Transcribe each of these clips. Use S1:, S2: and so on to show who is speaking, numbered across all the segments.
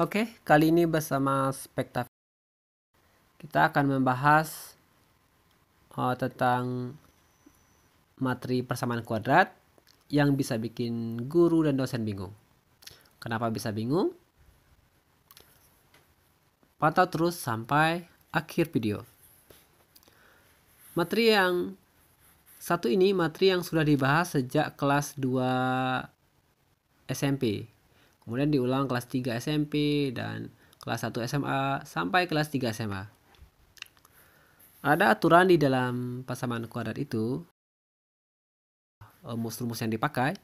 S1: Oke, kali ini bersama Spektaf, kita akan membahas uh, tentang materi persamaan kuadrat yang bisa bikin guru dan dosen bingung. Kenapa bisa bingung? Pantau terus sampai akhir video. Materi yang satu ini materi yang sudah dibahas sejak kelas 2 SMP. Kemudian diulang kelas 3 SMP dan kelas 1 SMA sampai kelas 3 SMA. Ada aturan di dalam pasaman kuadrat itu. Eh, rumus-rumus yang dipakai.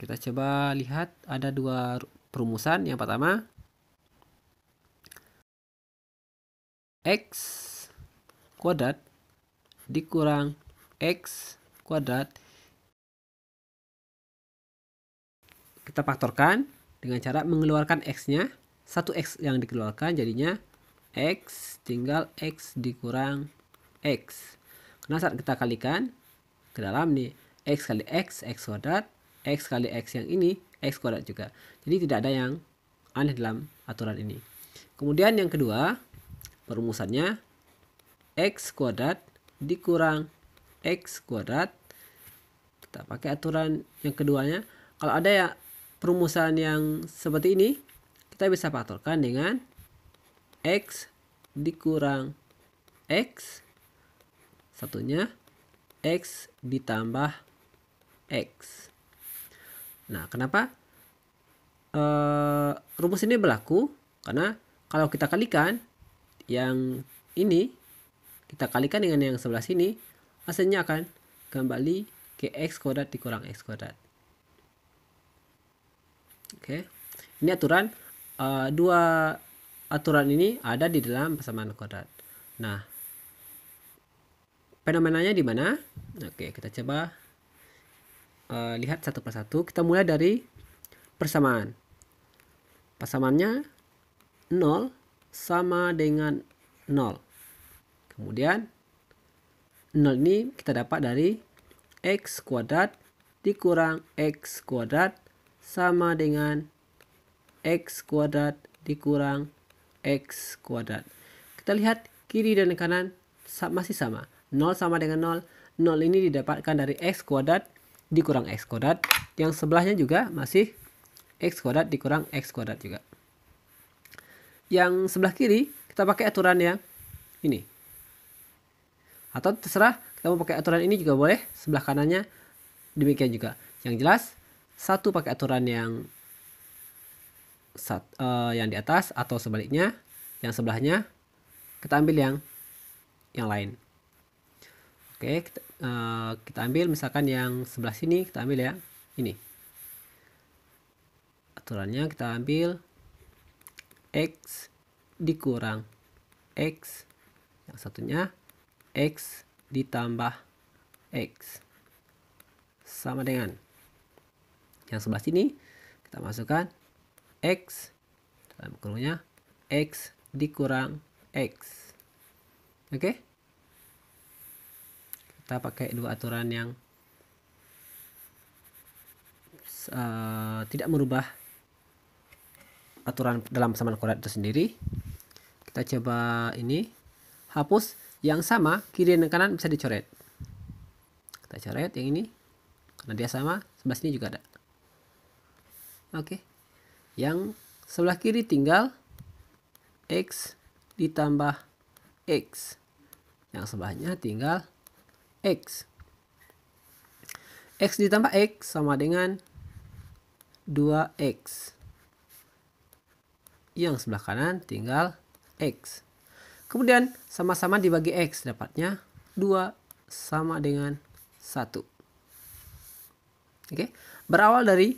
S1: Kita coba lihat ada dua perumusan. Yang pertama, x kuadrat dikurang X kuadrat kita faktorkan dengan cara mengeluarkan X-nya satu x yang dikeluarkan jadinya X tinggal X dikurang X karena saat kita kalikan ke dalam nih X kali X, X kuadrat X kali X yang ini X kuadrat juga jadi tidak ada yang aneh dalam aturan ini kemudian yang kedua perumusannya X kuadrat dikurang X kuadrat. Kita pakai aturan yang keduanya. Kalau ada ya perumusan yang seperti ini, kita bisa faktorkan dengan X dikurang X. Satunya X ditambah X. Nah, kenapa e, rumus ini berlaku? Karena kalau kita kalikan yang ini kita kalikan dengan yang sebelah sini, hasilnya akan kembali ke x kuadrat dikurang x kuadrat. Oke, ini aturan uh, dua aturan ini ada di dalam persamaan kuadrat. Nah, fenomenanya di mana? Oke, kita coba uh, lihat satu persatu. Kita mulai dari persamaan. Persamaannya 0 sama dengan 0. Kemudian 0 ini kita dapat dari x kuadrat dikurang x kuadrat sama dengan x kuadrat dikurang x kuadrat. Kita lihat kiri dan kanan masih sama. 0 sama dengan 0. 0 ini didapatkan dari x kuadrat dikurang x kuadrat. Yang sebelahnya juga masih x kuadrat dikurang x kuadrat juga. Yang sebelah kiri kita pakai aturan yang ini atau terserah kita mau pakai aturan ini juga boleh sebelah kanannya demikian juga yang jelas satu pakai aturan yang sat, uh, yang di atas atau sebaliknya yang sebelahnya kita ambil yang yang lain oke kita, uh, kita ambil misalkan yang sebelah sini kita ambil ya ini aturannya kita ambil x dikurang x yang satunya X ditambah X sama dengan yang sebelah sini kita masukkan X dalam kurungnya X dikurang X oke okay? kita pakai dua aturan yang uh, tidak merubah aturan dalam persamaan kuadrat itu sendiri kita coba ini hapus yang sama kiri dan kanan bisa dicoret kita coret yang ini karena dia sama sebelah sini juga ada oke yang sebelah kiri tinggal x ditambah x yang sebelahnya tinggal x x ditambah x sama dengan 2x yang sebelah kanan tinggal x Kemudian sama-sama dibagi X dapatnya 2 sama dengan 1. Oke. Okay? Berawal dari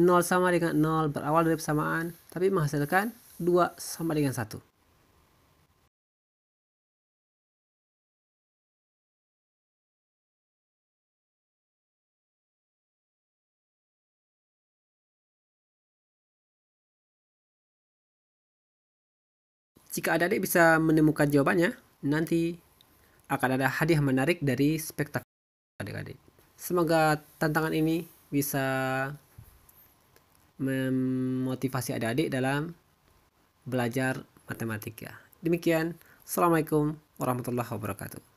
S1: 0 sama dengan 0, berawal dari persamaan, tapi menghasilkan 2 sama dengan 1. Jika adik-adik bisa menemukan jawabannya, nanti akan ada hadiah menarik dari spektakuler adik-adik. Semoga tantangan ini bisa memotivasi adik-adik dalam belajar matematika. Demikian, Assalamualaikum warahmatullahi wabarakatuh.